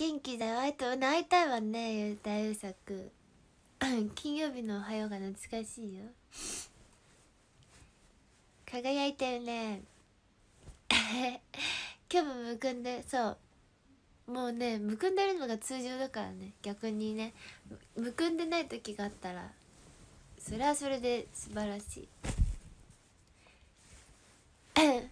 元気だよ会いと会いたいわねゆうたゆうさく金曜日のおはようが懐かしいよ輝いてるね 今日もむくんでそうもうねむくんでるのが通常だからね逆にねむくんでない時があったらそれはそれで素晴らしい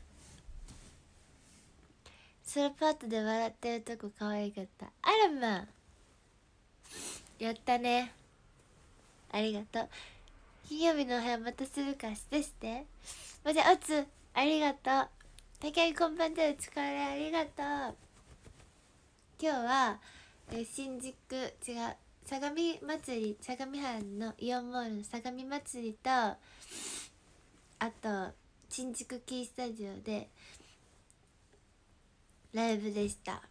ソロパートで笑ってるとこ可愛かったあらまやったねありがとう金曜日のお部屋またするかしてしてまじおつありがとう竹井こんばんでお疲れありがとう今日はえ新宿違う相模祭り相模藩のイオンモールの相模祭りとあと新宿キースタジオでライブでした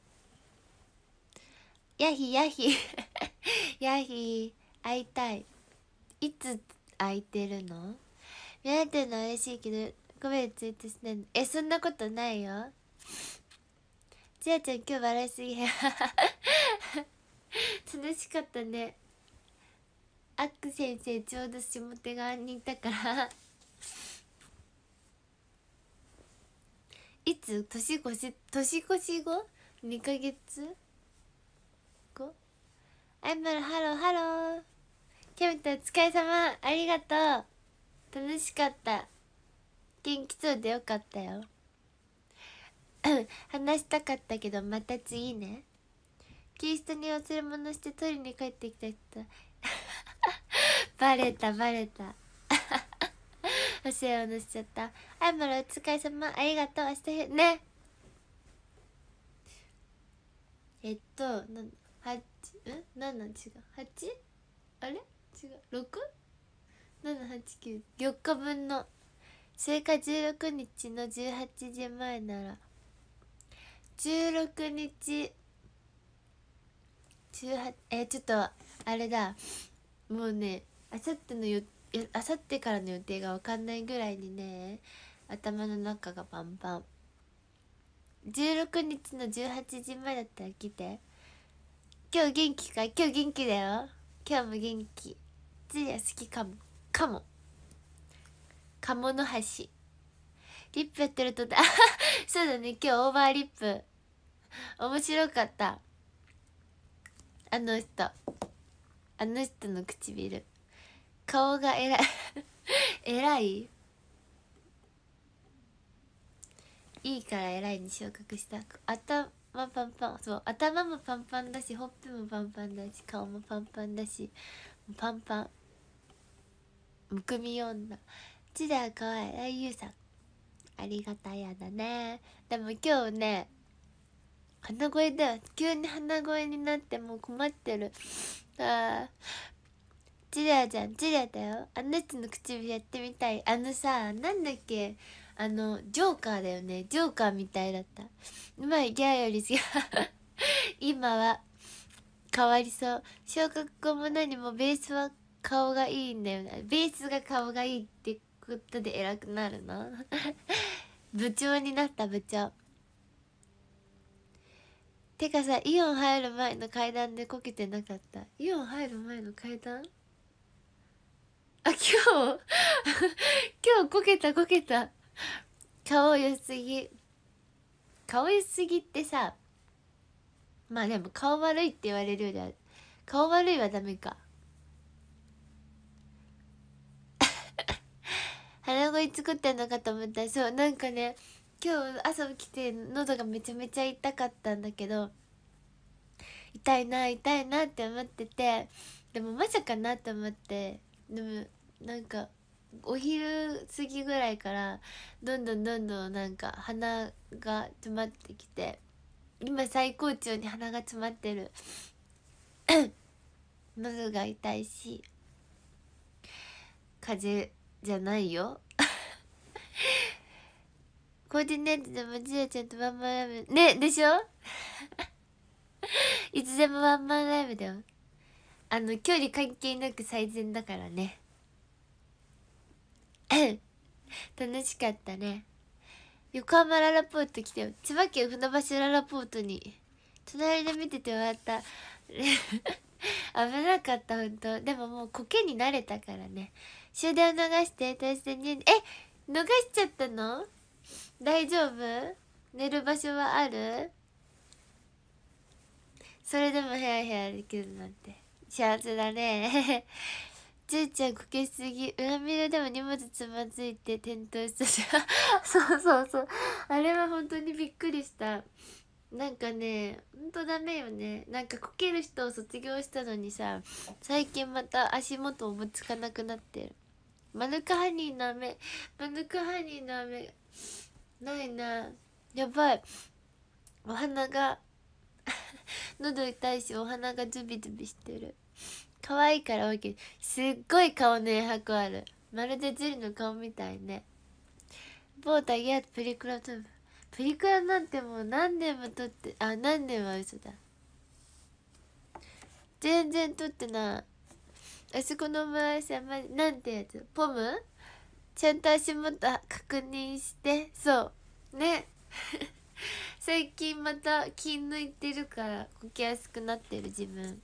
やひやひやひ会いたいいつ空いてるの見られてるの嬉しいけどごめんツイートしないえそんなことないよちやちゃん今日笑いすぎや 楽しかったねあっく先生ちょうど下手側にいたからいつ年越し年越し後2ヶ月後アイマルハローハローキャメタお疲れ様ありがとう楽しかった元気そうでよかったよ 話したかったけどまた次ねキリストに忘れ物して取りに帰ってきた人 バレたバレたお世話のしちゃったあいまるお疲れ様ありがとう明日ねえっとなん8ん7違う 8? あれ違う 6?789 日分のそれ十16日の18時前なら16日18えちょっとあれだもうねあさっての予あさってからの予定が分かんないぐらいにね頭の中がパンパン16日の18時前だったら来て今日元気か今日元気だよ今日も元気ついや好きかもかも鴨の橋リップやってるとあ そうだね今日オーバーリップ面白かったあの人あの人の唇顔が偉い偉 いいいから偉いに昇格した頭パンパンそう頭もパンパンだしほっぺもパンパンだし顔もパンパンだしパンパンむくみ女ちだかわいいゆうさんありがたやだねでも今日ね鼻声だよ急に鼻声になってもう困ってるあジリアちゃんジリアだよあの人の唇やってみたいあのさなんだっけあのジョーカーだよねジョーカーみたいだったうまいギャーより違う 今は変わりそう小学校も何もベースは顔がいいんだよなベースが顔がいいってことで偉くなるの 部長になった部長てかさイオン入る前の階段でこけてなかったイオン入る前の階段あ、今日、今日こけたこけた。顔良すぎ。顔良すぎってさ、まあでも顔悪いって言われるよりは、顔悪いはダメか。鼻声作ったのかと思ったそうなんかね今日朝起きて喉がめちゃめちゃ痛かったんだけど痛いな痛いなって思っててでもまさかなと思ってでもなんかお昼過ぎぐらいからどんどんどんどんなんか鼻が詰まってきて今最高潮に鼻が詰まってる 喉が痛いし風邪じゃないよ コーディネートでもちやちゃんとワンマンライブねでしょ いつでもワンマンライブだよあの距離関係なく最善だからね楽しかったね横浜ララポート来て千葉県船橋ララポートに隣で見てて笑った 危なかった本当でももうコケになれたからね終電を逃して対戦にえ逃しちゃったの大丈夫寝る場所はあるそれでもヘアヘアできるなんて幸せだねちゅうちゃんこけすぎ裏ビルでも荷物つまずいて転倒したしそうそうそうあれは本当にびっくりしたなんかねほんとダメよねなんかこける人を卒業したのにさ最近また足元をぶつかなくなってるマヌカハニーの飴マヌカハニーの飴ないなやばいお花が 喉痛いしお鼻がズビズビしてる可愛いから OK すっごい顔の余白あるまるでジルの顔みたいね某タギアプリクラとプリクラなんてもう何年も撮ってあ何年は嘘だ全然撮ってないあそこの前さまなんてやつポムちゃんと足元確認してそうね最近また気抜いてるからこけやすくなってる自分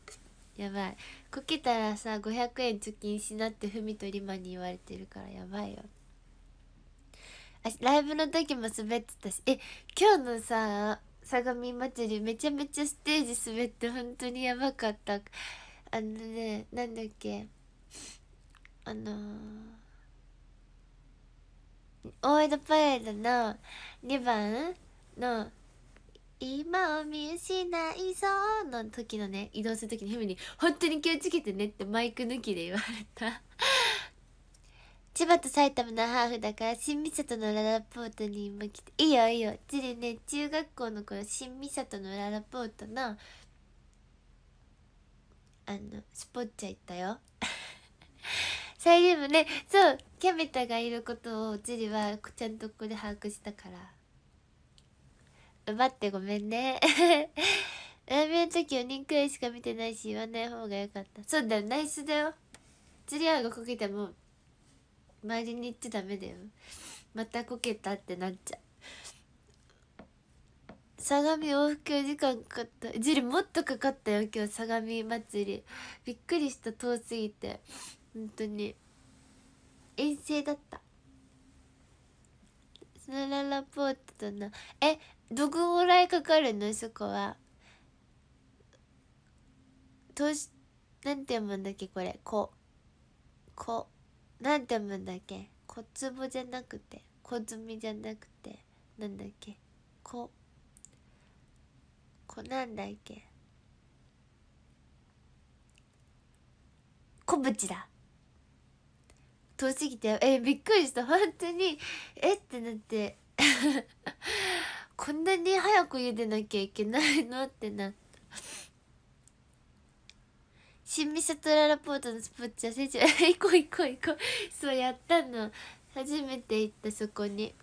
やばいこけたらさ500円貯金しなってふみとりまに言われてるからやばいよあライブの時も滑ってたしえ今日のさ相模祭りめちゃめちゃステージ滑って本当にやばかったあのねなんだっけあのー、大江戸パレードの2番の今を見失いそうの時のね移動する時にヘミに「本当に気をつけてね」ってマイク抜きで言われた 千葉と埼玉のハーフだから新三里のララポートに今来ていいよいいよチりね中学校の頃新三里のララポートのあのスポッチャ行ったよ それもねそうキャメタがいることをチリはちゃんとここで把握したから。奪ってごめんね。ラーメンの時4人くらいしか見てないし言わない方がよかった。そうだよ、ナイスだよ。釣り合うがこけても、周りに行っちゃダメだよ。またこけたってなっちゃう。相模往復4時間かかったジルもっとかかったよ今日相模祭りびっくりした遠すぎて本当に遠征だったラララポートとなえどこぐらいかかるのそこはとしなんて読むんだっけこれここなんて読むんだっけ小粒じゃなくて小み」じゃなくてなんだっけここなんだっけ小淵だ遠すぎてえびっくりした本当にえってなって こんなに早く茹でなきゃいけないのってなった新味噌トララポートのスポッチャ選手行こう行こう行こうそうやったの初めて行ったそこに